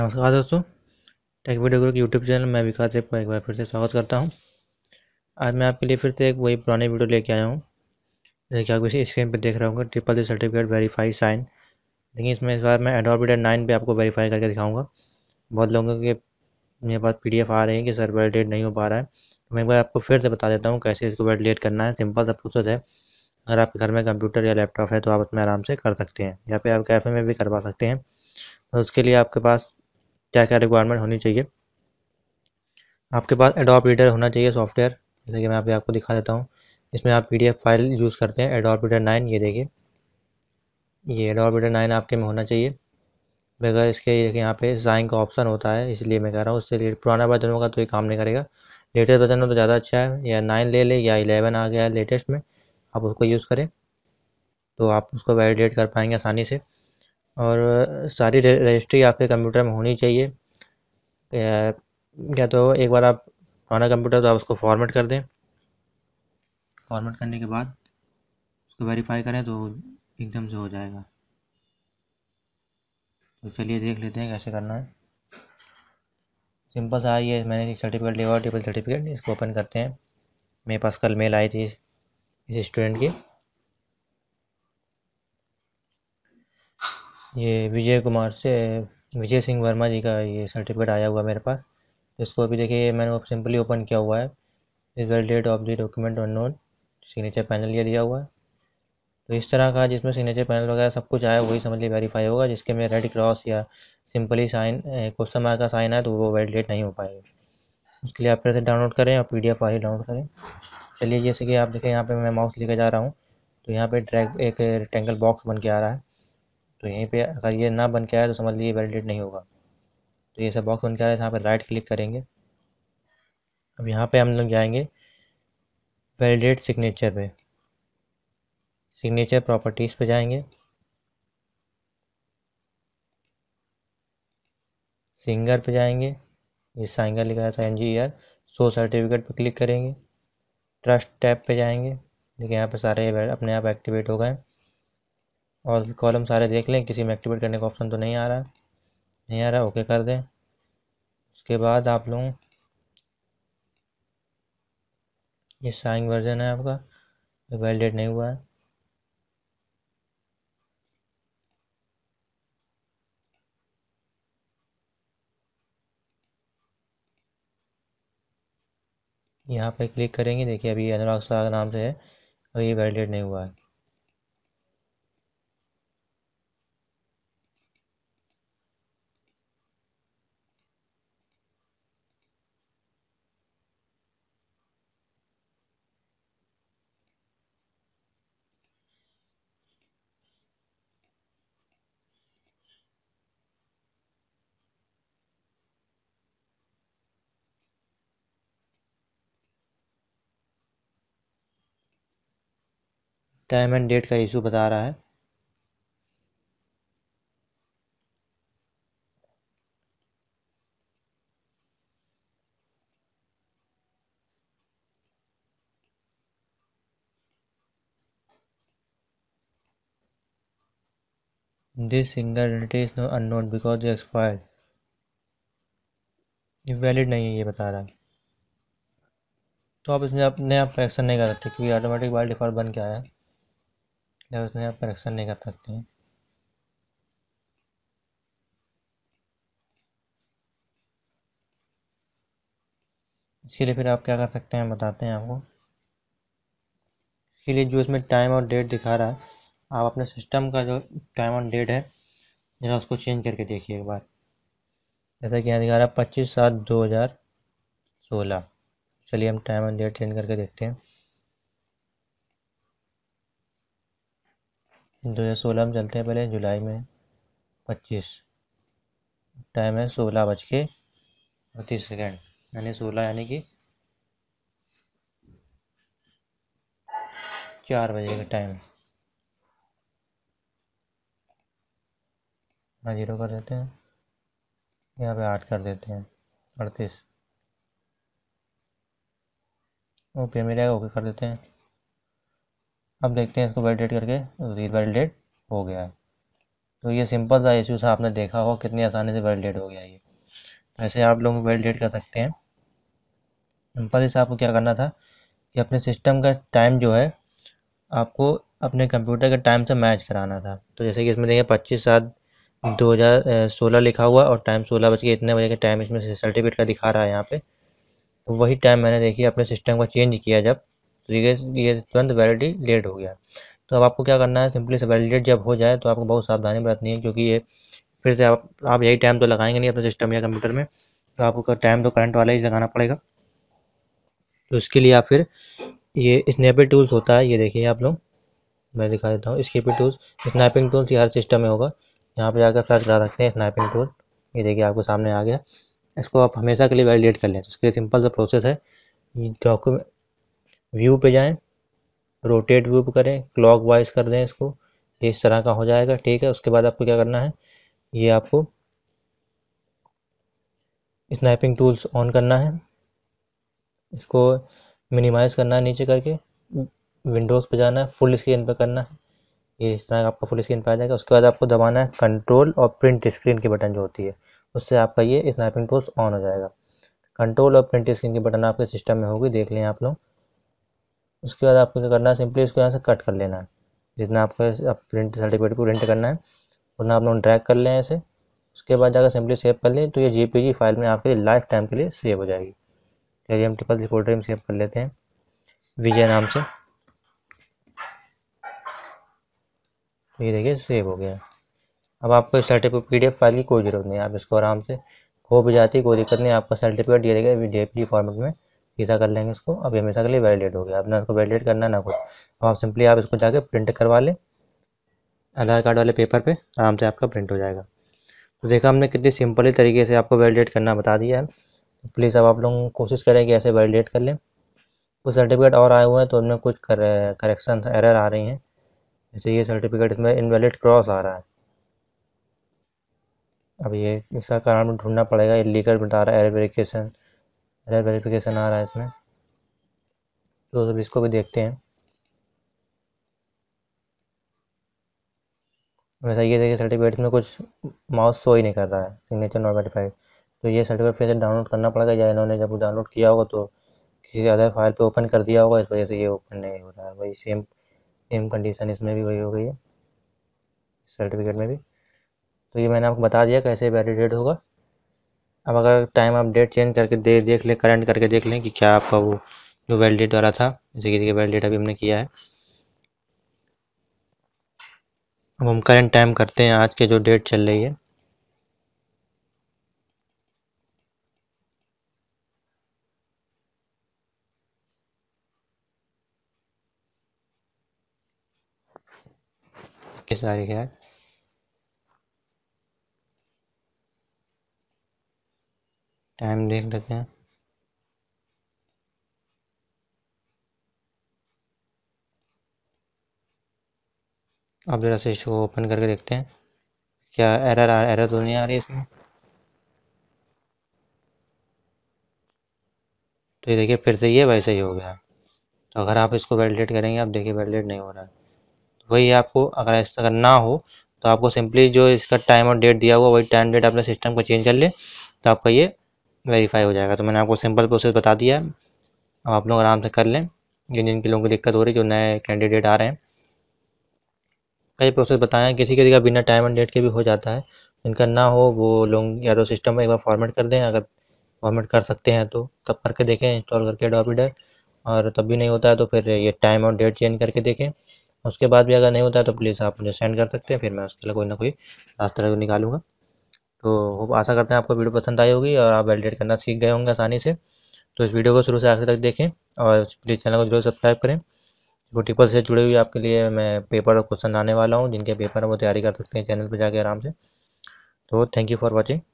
नमस्कार दोस्तों tech video group YouTube channel मैं विकास देव एक बार फिर से स्वागत करता हूं आज मैं आपके लिए फिर से एक वही पुराने वीडियो लेके आया हूं जैसे कि आप इसी स्क्रीन पर देख रहे होंगे triple G certificate verify sign लेकिन इसमें इस बार मैं एडोरबिटर नाइन पर आपको वेरीफाई करके दिखाऊँगा बहुत लोगों के मेरे पास पी आ रही है कि सर वैलिडेट नहीं हो पा रहा है तो मैं एक बार आपको फिर से बता देता हूँ कैसे इसको वैलिडेट करना है सिंपल सा प्रोसेस है अगर आपके घर में कंप्यूटर या लैपटॉप है तो आप उसमें आराम से कर सकते हैं या फिर आप कैफ़े में भी करवा सकते हैं तो उसके लिए आपके पास क्या क्या रिक्वायरमेंट होनी चाहिए आपके पास एडोप रीडर होना चाहिए सॉफ्टवेयर जैसे कि मैं अभी आपको दिखा देता हूँ इसमें आप पी फाइल यूज़ करते हैं एडोप रीडर नाइन ये देखिए ये एडोप रीडर नाइन आपके में होना चाहिए बगैर इसके देखिए यहाँ पे साइन का ऑप्शन होता है इसलिए मैं कह रहा हूँ उससे पुराना वर्जन होगा तो ये काम नहीं करेगा लेटेस्ट वर्जन हो तो ज़्यादा अच्छा है या नाइन ले ले या इलेवन आ गया है लेटेस्ट में आप उसको यूज़ करें तो आप उसको वैलिडेट कर पाएंगे आसानी से और सारी रजिस्ट्री आपके कंप्यूटर में होनी चाहिए या तो एक बार आप पुराना कंप्यूटर तो आप उसको फॉर्मेट कर दें फॉर्मेट करने के बाद उसको वेरीफाई करें तो एकदम से हो जाएगा तो चलिए देख लेते हैं कैसे करना है सिंपल सा ये मैंने सर्टिफिकेट लिया और ट्रिपल सर्टिफिकेट इसको ओपन करते हैं मेरे पास कल मेल आई थी इस स्टूडेंट की ये विजय कुमार से विजय सिंह वर्मा जी का ये सर्टिफिकेट आया हुआ है मेरे पास इसको अभी देखिए मैंने सिंपली ओपन किया हुआ है इस well date of the document unknown signature panel ये दिया हुआ है तो इस तरह का जिसमें सिग्नेचर पैनल वगैरह सब कुछ आया वही समझ लीजिए वेरीफाई होगा जिसके में रेड क्रॉस या सिंपली साइन क्वेश्चन मार्क का साइन आया तो वो वैलिडेट नहीं हो पाएगी उसके लिए आप फिर से डाउनलोड करें और पी डी एफ डाउनलोड करें चलिए जैसे कि आप देखें यहाँ पर मैं माउस लेकर जा रहा हूँ तो यहाँ पर ड्रैग एक रेक्टेंगल बॉक्स बन के आ रहा है तो यहीं पे अगर ये ना बन के आया तो समझ लीजिए वैलिडेट नहीं होगा तो ये सब बॉक्स बन के आ रहा है यहाँ पर राइट क्लिक करेंगे अब यहाँ पे हम लोग जाएंगे वैलिडेट सिग्नेचर पे सिग्नेचर प्रॉपर्टीज़ पे जाएंगे सिंगर पे जाएंगे ये साइंगर लिखा है N G R so certificate पे क्लिक करेंगे ट्रस्ट टैब पे जाएंगे देखिए यहाँ पे सारे अपने आप एक्टिवेट हो गए और कॉलम सारे देख लें किसी में एक्टिवेट करने का ऑप्शन तो नहीं आ रहा है नहीं आ रहा ओके कर दें उसके बाद आप लोग ये साइंग वर्जन है आपका वैलिडेट नहीं हुआ है यहाँ पर क्लिक करेंगे देखिए अभी अनुराग साग नाम से है अभी ये वैलिडेट नहीं हुआ है टाइम एंड डेट का इशू बता रहा है single single is is unknown because expired. ये वैलिड नहीं है ये बता रहा है तो आप इसमें अपने आप एक्शन नहीं कर सकते क्योंकि ऑटोमेटिक बाई डिफ़ॉल्ट बन के आया है जब उसमें आप करेक्शन नहीं कर सकते हैं इसके लिए फिर आप क्या कर सकते हैं बताते हैं आपको इसके लिए जो इसमें टाइम और डेट दिखा रहा है आप अपने सिस्टम का जो टाइम और डेट है जरा उसको चेंज करके देखिए एक बार जैसा कि यहाँ दिखा रहा है पच्चीस सात दो हज़ार सोलह चलिए हम टाइम और डेट चेंज करके देखते हैं दो हज़ार सोलह में चलते हैं पहले जुलाई में पच्चीस टाइम है सोलह बज के अड़तीस सेकेंड यानी सोलह यानी कि चार बजे का टाइम यहाँ जीरो कर देते हैं यहाँ पे आठ कर देते हैं अड़तीस ओके मिलेगा ओके कर देते हैं अब देखते हैं इसको वैलिडेट करके वैलिडेट तो हो गया है तो ये सिंपल सा इश्यू था आपने देखा हो कितनी आसानी से वैलिडेट हो गया ये ऐसे आप लोग वैलिडेट कर सकते हैं सिंपल इस आपको क्या करना था कि अपने सिस्टम का टाइम जो है आपको अपने कंप्यूटर के टाइम से मैच कराना था तो जैसे कि इसमें देखिए पच्चीस सात दो हज़ार सोलह लिखा हुआ और टाइम सोलह बज के इतने बजे के टाइम इसमें सर्टिफिकेट का दिखा रहा है यहाँ पे तो वही टाइम मैंने देखिए अपने सिस्टम का चेंज किया जब तो ये ये तुरंत वैलिडिटी लेट हो गया तो अब आपको क्या करना है सिंपली से वैलिडेट जब हो जाए तो आपको बहुत सावधानी बरतनी है क्योंकि ये फिर से आप आप यही टाइम तो लगाएंगे नहीं अपने सिस्टम या कंप्यूटर में तो आपको टाइम तो करंट वाला ही लगाना पड़ेगा तो उसके लिए आप फिर ये स्नैपिंग टूल्स होता है ये देखिए आप लोग मैं दिखा देता हूँ स्कीपी टूल्स स्नैपिंग टूल्स ये हर सिस्टम में होगा यहाँ पे जाकर सर्च करा सकते हैं स्नैपिंग टूल ये देखिए आपको सामने आ गया इसको आप हमेशा के लिए वैलिडेट कर लें तो उसके लिए सिंपल सा प्रोसेस है डॉक्यूमेंट व्यू पे जाएं रोटेट व्यू पे करें क्लॉक वाइज कर दें इसको इस तरह का हो जाएगा ठीक है उसके बाद आपको क्या करना है ये आपको स्नैपिंग टूल्स ऑन करना है इसको मिनिमाइज़ करना है नीचे करके विंडोज़ पे जाना है फुल स्क्रीन पे करना है ये इस तरह आपका फुल स्क्रीन पे आ जाएगा उसके बाद आपको दबाना है कंट्रोल और प्रिंट स्क्रीन की बटन जो होती है उससे आपका ये स्नैपिंग टूल्स ऑन हो जाएगा कंट्रोल और प्रिंट स्क्रीन के बटन आपके सिस्टम में होगी देख लें आप लोग उसके बाद आपको क्या करना है सिंपली इसको यहाँ से कट कर लेना है जितना आपको आप प्रिंट सर्टिफिकेट को प्रिंट करना है उतना आप लोग ड्रैग कर लें ऐसे उसके बाद जाकर सिंपली सेव कर लें तो ये जी फाइल में आपके लिए लाइफ टाइम के लिए सेव हो जाएगी चलिए हम ट्रिपल सी में सेव कर लेते हैं विजय नाम से तो ये देखिए सेव हो गया अब आपको इस सर्टिफिकेट पी डी फाइल की कोई ज़रूरत नहीं है आप इसको आराम से खो भी जाती है कोई दिक्कत नहीं आपका सर्टिफिकेट ये देखिए जे पी फॉर्मेट में सीधा कर लेंगे इसको अब ये हमेशा के लिए वैलिडेट हो गया अब ना इसको वैलिडेट करना ना कुछ अब तो आप सिंपली आप इसको जाके प्रिंट करवा लें आधार कार्ड वाले पेपर पे आराम से आपका प्रिंट हो जाएगा तो देखा हमने कितनी सिंपली तरीके से आपको वैलिडेट करना बता दिया है तो प्लीज़ अब आप लोग कोशिश करें कि ऐसे वैलिडेट कर लें कुछ सर्टिफिकेट और आए हुए हैं तो उनमें कुछ करेक्शन एरर आ रही हैं जैसे ये सर्टिफिकेट इसमें इनवैलिड क्रॉस आ रहा है अब ये इसका कारण ढूंढना पड़ेगा ये लीगल बता रहा है एयर वेरिफिकेशन एरर वेरिफिकेशन आ रहा है इसमें तो सब इसको भी देखते हैं वैसा ये देखिए सर्टिफिकेट में कुछ माउस शो ही नहीं कर रहा है सिग्नेचर नॉट वेरीफाइड तो ये सर्टिफिकेट फिर से डाउनलोड करना पड़ेगा या इन्होंने जब डाउनलोड किया होगा तो किसी अदर फाइल पे ओपन कर दिया होगा इस वजह से ये ओपन नहीं हो रहा है वही सेम सेम कंडीशन इसमें भी वही हो गई है सर्टिफिकेट में भी तो ये मैंने आपको बता दिया कैसे वैलिडेट होगा अब अगर टाइम आप डेट चेंज करके दे देख लें करंट करके देख लें कि क्या आपका वो जो वैलिडेट डेट वाला था जैसे कि देखिए वैलिडेट अभी हमने किया है अब हम करंट टाइम करते हैं आज के जो डेट चल रही है किस तारीख है आज टाइम देख लेते हैं अब ज़रा से इसको ओपन करके देखते हैं क्या एरर आ एरर तो नहीं आ रही इसमें तो ये देखिए फिर से ये वैसे ही हो गया तो अगर आप इसको वैलिडेट करेंगे आप देखिए वैलिडेट नहीं हो रहा है तो वही आपको अगर ऐसा अगर ना हो तो आपको सिंपली जो इसका टाइम और डेट दिया हुआ वही टाइम डेट अपने सिस्टम को चेंज कर ले तो आपका ये वेरीफाई हो जाएगा तो मैंने आपको सिंपल प्रोसेस बता दिया है अब आप लोग आराम से कर लें जिन जिन लोगों को दिक्कत हो रही जो नए कैंडिडेट आ रहे हैं कई प्रोसेस बताएं किसी किसी का बिना टाइम एंड डेट के भी हो जाता है जिनका ना हो वो लोग या तो सिस्टम में एक बार फॉर्मेट कर दें अगर फॉर्मेट कर सकते हैं तो तब करके देखें इंस्टॉल करके डॉपीडर और तब भी नहीं होता है तो फिर ये टाइम और डेट चेंज करके देखें उसके बाद भी अगर नहीं होता है तो प्लीज़ आप मुझे सेंड कर सकते हैं फिर मैं उसके लिए कोई ना कोई रास्ता निकालूंगा तो आशा करते हैं आपको वीडियो पसंद आई होगी और आप वैलिडेट करना सीख गए होंगे आसानी से तो इस वीडियो को शुरू से आखिर तक देखें और प्लीज़ चैनल को जरूर सब्सक्राइब करें ट्रिपल से जुड़े हुए आपके लिए मैं पेपर और क्वेश्चन आने वाला हूँ जिनके पेपर वो तैयारी कर सकते हैं चैनल पर जाके आराम से तो थैंक यू फॉर वॉचिंग